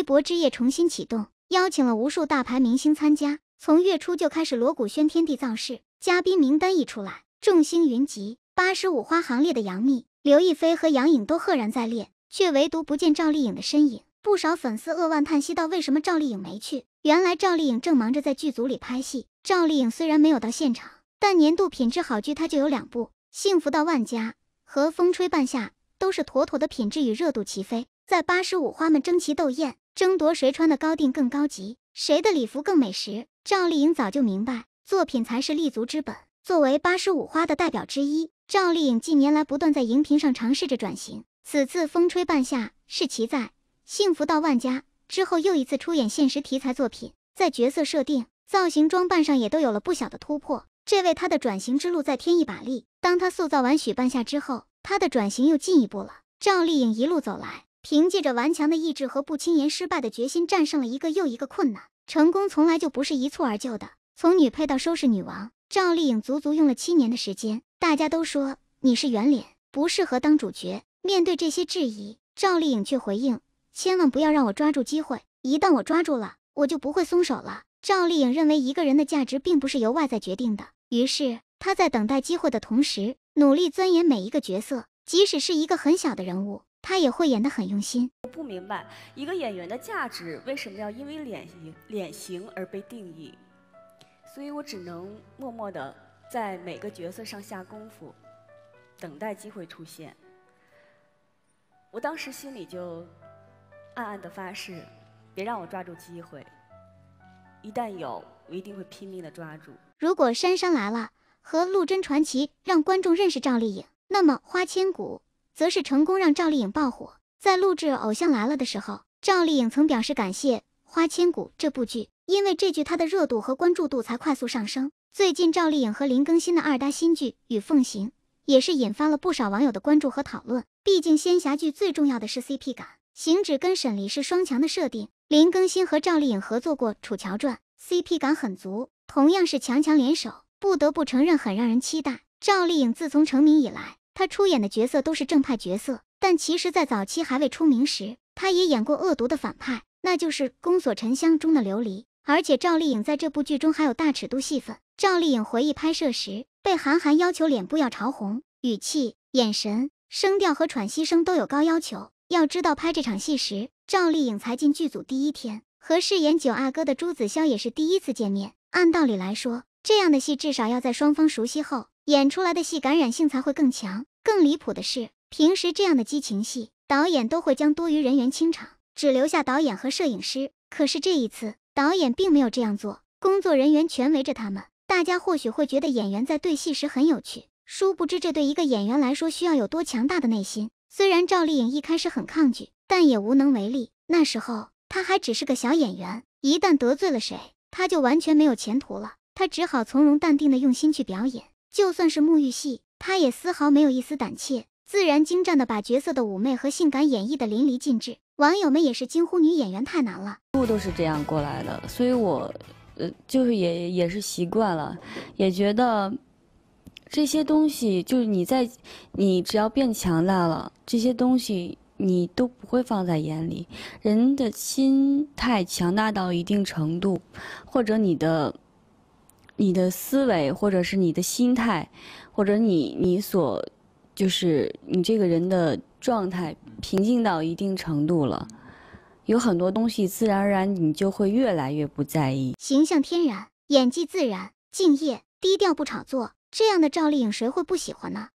微博之夜重新启动，邀请了无数大牌明星参加。从月初就开始锣鼓喧天地造势，嘉宾名单一出来，众星云集。八十五花行列的杨幂、刘亦菲和杨颖都赫然在列，却唯独不见赵丽颖的身影。不少粉丝扼腕叹息道：“为什么赵丽颖没去？”原来赵丽颖正忙着在剧组里拍戏。赵丽颖虽然没有到现场，但年度品质好剧她就有两部，《幸福到万家》和《风吹半夏》，都是妥妥的品质与热度齐飞。在八十五花们争奇斗艳。争夺谁穿的高定更高级，谁的礼服更美时，赵丽颖早就明白，作品才是立足之本。作为八十五花的代表之一，赵丽颖近年来不断在荧屏上尝试着转型。此次风吹半夏是其在《幸福到万家》之后又一次出演现实题材作品，在角色设定、造型装扮上也都有了不小的突破，这为她的转型之路再添一把力。当她塑造完许半夏之后，她的转型又进一步了。赵丽颖一路走来。凭借着顽强的意志和不轻言失败的决心，战胜了一个又一个困难。成功从来就不是一蹴而就的。从女配到收拾女王，赵丽颖足足用了七年的时间。大家都说你是圆脸，不适合当主角。面对这些质疑，赵丽颖却回应：“千万不要让我抓住机会，一旦我抓住了，我就不会松手了。”赵丽颖认为一个人的价值并不是由外在决定的，于是她在等待机会的同时，努力钻研每一个角色，即使是一个很小的人物。他也会演得很用心。我不明白，一个演员的价值为什么要因为脸型脸型而被定义？所以我只能默默的在每个角色上下功夫，等待机会出现。我当时心里就暗暗的发誓，别让我抓住机会，一旦有，我一定会拼命的抓住。如果《杉杉来了》和《陆贞传奇》让观众认识赵丽颖，那么《花千骨》。则是成功让赵丽颖爆火。在录制《偶像来了》的时候，赵丽颖曾表示感谢《花千骨》这部剧，因为这剧她的热度和关注度才快速上升。最近赵丽颖和林更新的二搭新剧《与凤行》也是引发了不少网友的关注和讨论。毕竟仙侠剧最重要的是 CP 感，行止跟沈璃是双强的设定。林更新和赵丽颖合作过《楚乔传》，CP 感很足，同样是强强联手，不得不承认很让人期待。赵丽颖自从成名以来。他出演的角色都是正派角色，但其实，在早期还未出名时，他也演过恶毒的反派，那就是《宫锁沉香》中的琉璃。而且赵丽颖在这部剧中还有大尺度戏份。赵丽颖回忆拍摄时，被韩寒要求脸部要潮红，语气、眼神、声调和喘息声都有高要求。要知道，拍这场戏时，赵丽颖才进剧组第一天，和饰演九阿哥的朱梓骁也是第一次见面。按道理来说，这样的戏至少要在双方熟悉后，演出来的戏感染性才会更强。更离谱的是，平时这样的激情戏，导演都会将多余人员清场，只留下导演和摄影师。可是这一次，导演并没有这样做，工作人员全围着他们。大家或许会觉得演员在对戏时很有趣，殊不知这对一个演员来说需要有多强大的内心。虽然赵丽颖一开始很抗拒，但也无能为力。那时候她还只是个小演员，一旦得罪了谁，她就完全没有前途了。她只好从容淡定的用心去表演，就算是沐浴戏。他也丝毫没有一丝胆怯，自然精湛的把角色的妩媚和性感演绎的淋漓尽致。网友们也是惊呼女演员太难了。不都是这样过来的，所以，我，呃，就是也也是习惯了，也觉得这些东西，就是你在，你只要变强大了，这些东西你都不会放在眼里。人的心态强大到一定程度，或者你的。你的思维，或者是你的心态，或者你你所，就是你这个人的状态平静到一定程度了，有很多东西自然而然你就会越来越不在意。形象天然，演技自然，敬业低调不炒作，这样的赵丽颖谁会不喜欢呢？